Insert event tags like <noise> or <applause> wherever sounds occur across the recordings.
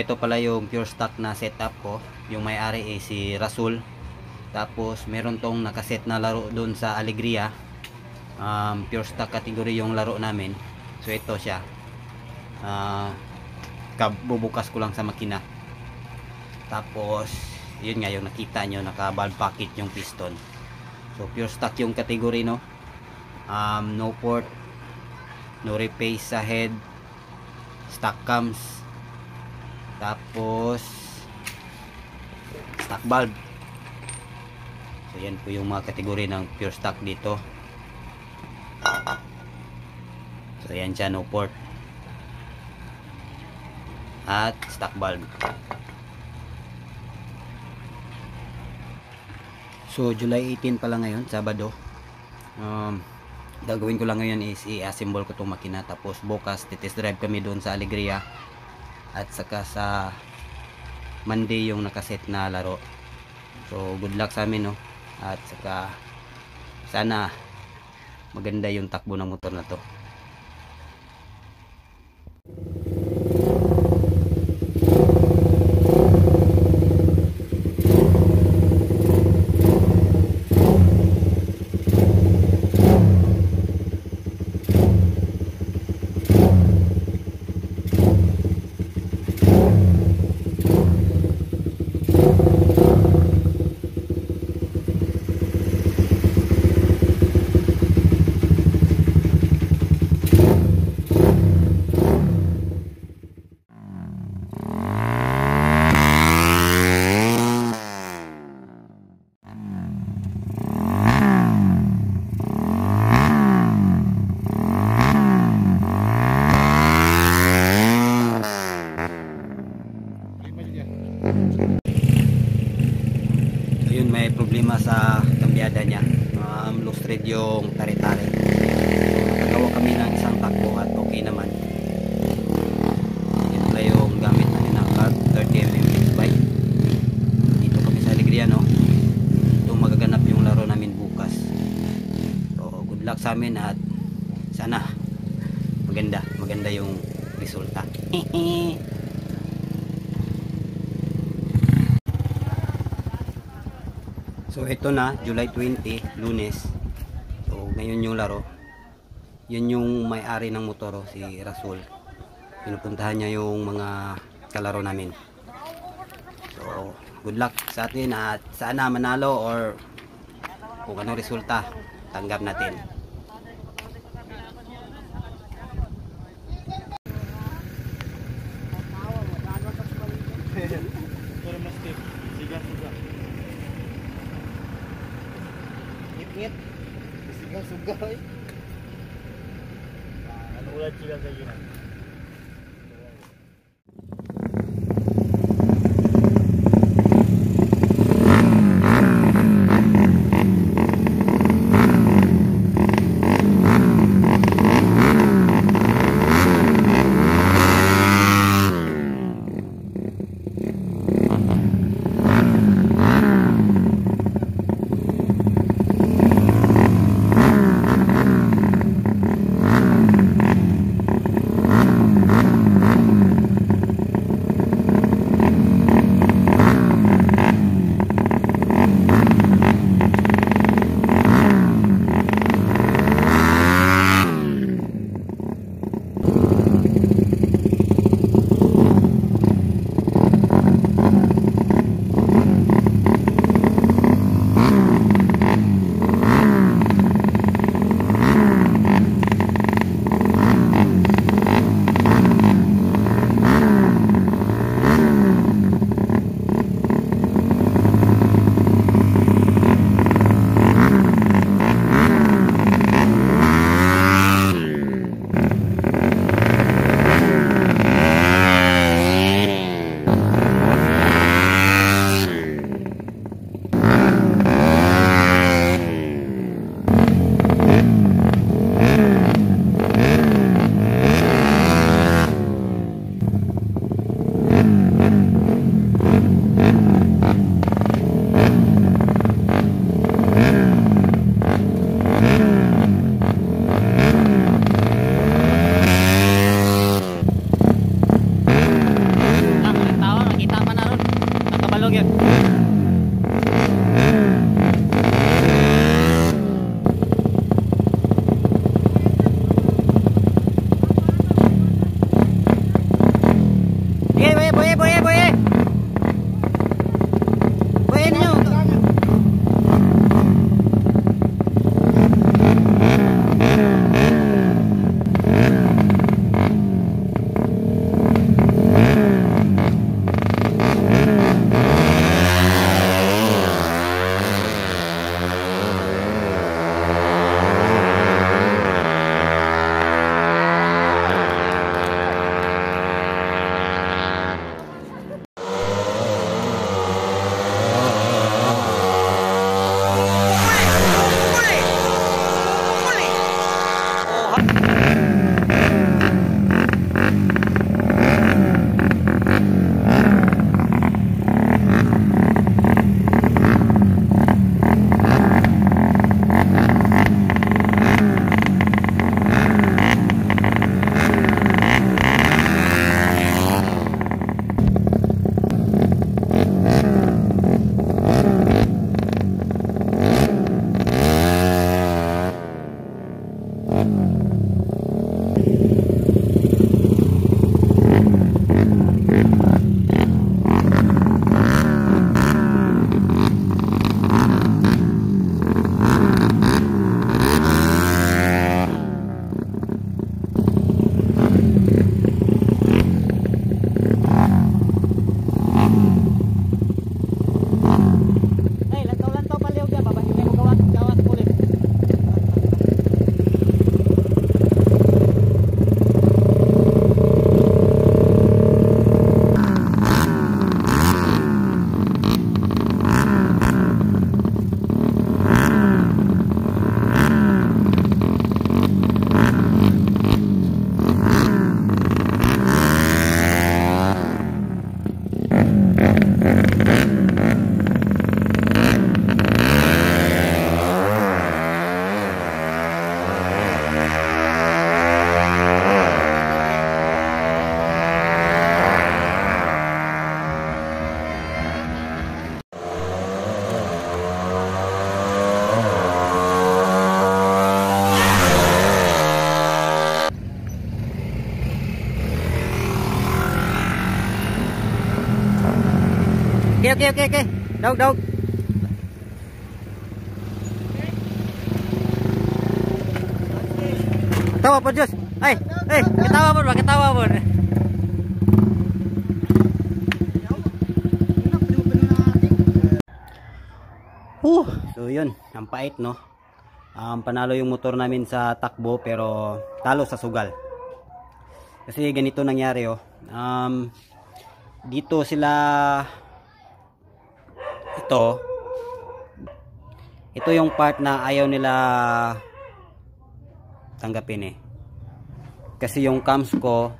ito pala yung pure stock na setup ko yung may-ari ay eh, si Rasul tapos meron tong nakaset na laro doon sa Alegria um, pure stock category yung laro namin so ito siya uh, ah, bubukas ko lang sa makina tapos yun nga yung nakita nyo naka valve packet yung piston so pure stock yung category no um, no port no repace sa head stock cams tapos stock valve. So yan po yung mga kategory ng pure stock dito. So yan siya no port. At stock valve. So July 18 pala ngayon, Sabado. Um, gagawin ko lang ngayon is i-assemble ko itong makina tapos bukas titest drive kami doon sa Alegria at saka sa Monday yung nakaset na laro so good luck sa amin no at saka sana maganda yung takbo ng motor na to kalyada niya um, loose thread yung tari-tari nakagawa kami ng isang takbo at okay naman ito na yung gamit na ng carb 30mm by dito kami sa Alegria no ito magaganap yung laro namin bukas so good luck sa amin at sana maganda maganda yung resulta <laughs> So ito na, July 20, lunes. So ngayon yung laro. Yan yung may-ari ng motoro, oh, si Rasul. Pinupuntahan niya yung mga kalaro namin. So good luck sa atin at sana manalo or kung ano resulta, tanggap natin. Pero mas tip, Sikit, sakit Sugar-sugar Anak ah, ulat juga saja nak Okay, okay, okay, okay. Dog, dog. Ketawa po, Diyos. Ay, ay, ketawa po, ketawa po. Uh, so yun, ang pait no. Um, panalo yung motor namin sa takbo pero talo sa sugal. Kasi ganito nangyari oh. Um, dito sila ito ito yung part na ayaw nila tanggapin eh kasi yung cams ko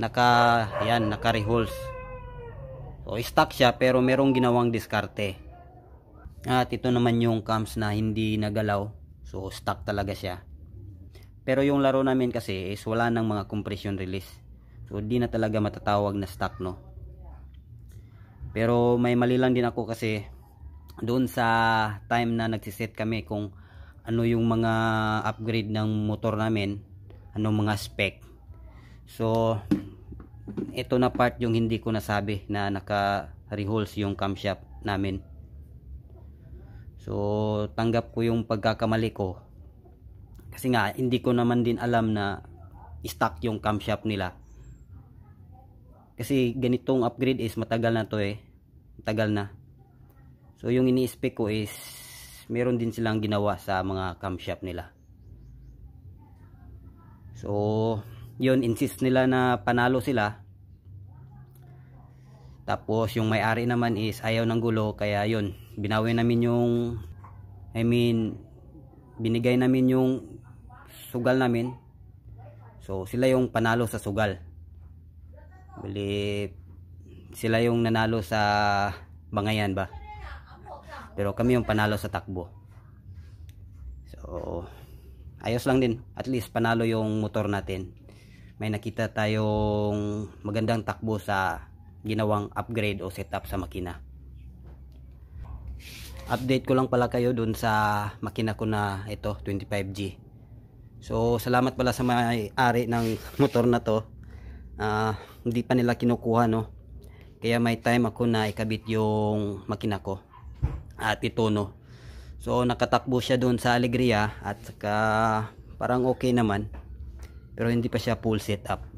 naka yan naka reholes so stock siya pero merong ginawang diskarte at ito naman yung cams na hindi nagalaw so stock talaga siya pero yung laro namin kasi is wala ng mga compression release so di na talaga matatawag na stock no pero may mali lang din ako kasi doon sa time na nagsiset kami kung ano yung mga upgrade ng motor namin, anong mga spec. So, ito na part yung hindi ko nasabi na naka-reholes yung camshaft namin. So, tanggap ko yung pagkakamali ko. Kasi nga, hindi ko naman din alam na stock yung camshaft nila kasi ganitong upgrade is matagal na to eh matagal na so yung ini-spec ko is meron din silang ginawa sa mga camshaft nila so yun insist nila na panalo sila tapos yung may-ari naman is ayaw ng gulo kaya yun binawi namin yung I mean binigay namin yung sugal namin so sila yung panalo sa sugal Bali sila yung nanalo sa Bangayan ba? Pero kami yung panalo sa takbo. So ayos lang din. At least panalo yung motor natin. May nakita tayong magandang takbo sa ginawang upgrade o setup sa makina. Update ko lang pala kayo dun sa makina ko na ito 25G. So salamat pala sa may-ari ng motor na to uh, hindi pa nila kinukuha no kaya may time ako na ikabit yung makina ko at ito no so nakatakbo siya doon sa Alegria at saka parang okay naman pero hindi pa siya full setup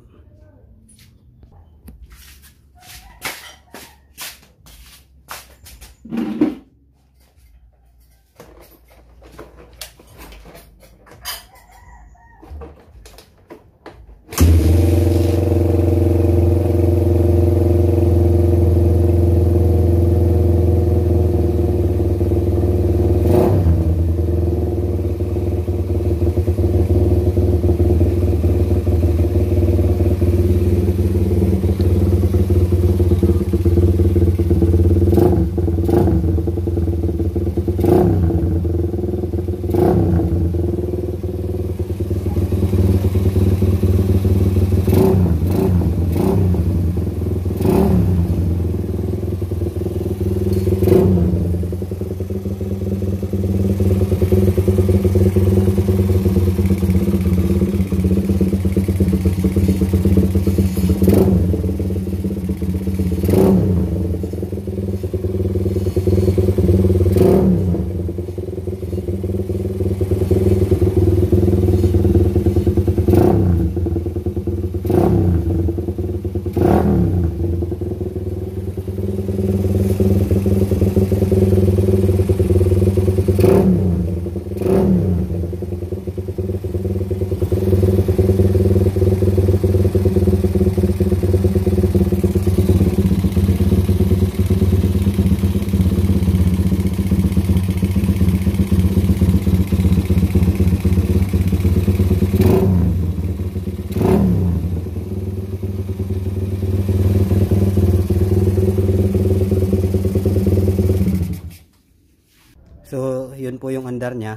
radar niya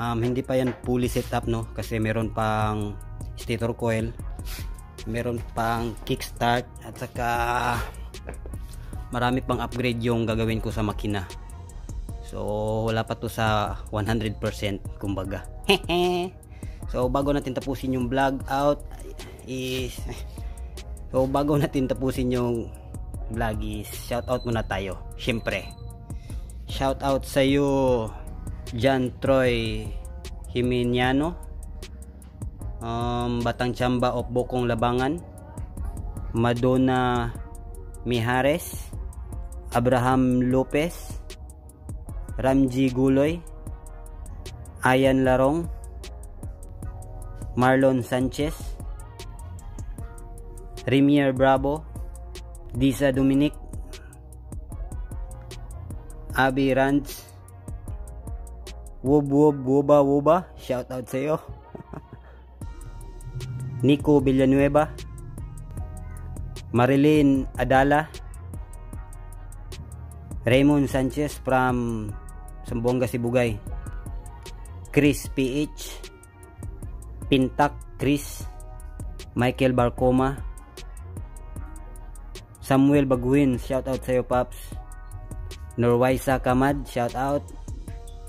um, hindi pa yan fully set up no kasi meron pang stator coil meron pang kickstart at saka marami pang upgrade yung gagawin ko sa makina so wala pa to sa 100% kumbaga <laughs> so bago natin tapusin yung vlog out is <laughs> so bago natin tapusin yung vlog is shout out muna tayo syempre shout out sa iyo Jan Troy Jimeniano um, Batang Chamba of Bokong Labangan Madonna Mihares Abraham Lopez Ramji Guloy Ayan Larong Marlon Sanchez Remier Bravo Disa Dominic Abby Rands Wob wob woba woba. Shoutout out sa iyo. <laughs> Nico Villanueva. Marilyn Adala. Raymond Sanchez from Sambonga Sibugay. Chris PH. Pintak Chris. Michael Barcoma. Samuel Baguin, shout out sa iyo, Paps. Norwaisa Kamad, shout out.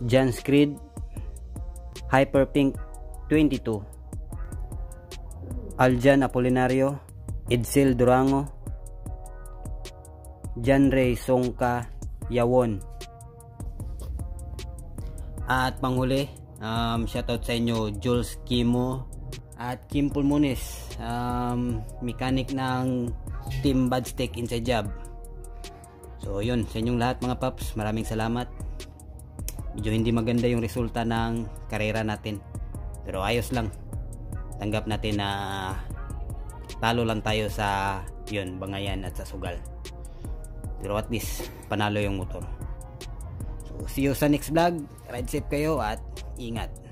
John's Creed Hyperpink 22 Aljan Apolinario Edsel Durango Jan Ray Songka Yawon at panghuli um, shoutout sa inyo Jules Kimo at Kim Pulmones um, mechanic ng Team Bad Stick Inside Job so yun sa inyong lahat mga paps maraming salamat medyo hindi maganda yung resulta ng karera natin pero ayos lang tanggap natin na talo lang tayo sa yun bangayan at sa sugal pero at least panalo yung motor so see you sa next vlog ride safe kayo at ingat